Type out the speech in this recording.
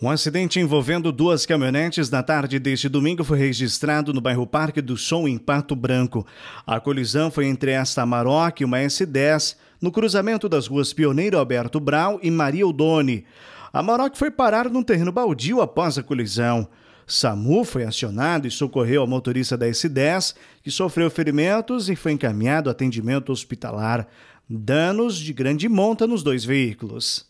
Um acidente envolvendo duas caminhonetes na tarde deste domingo foi registrado no bairro Parque do Som, em Pato Branco. A colisão foi entre esta Maroc e uma S10, no cruzamento das ruas Pioneiro Alberto Brau e Maria Odone. A Maroc foi parar num terreno baldio após a colisão. SAMU foi acionado e socorreu o motorista da S10, que sofreu ferimentos e foi encaminhado ao atendimento hospitalar. Danos de grande monta nos dois veículos.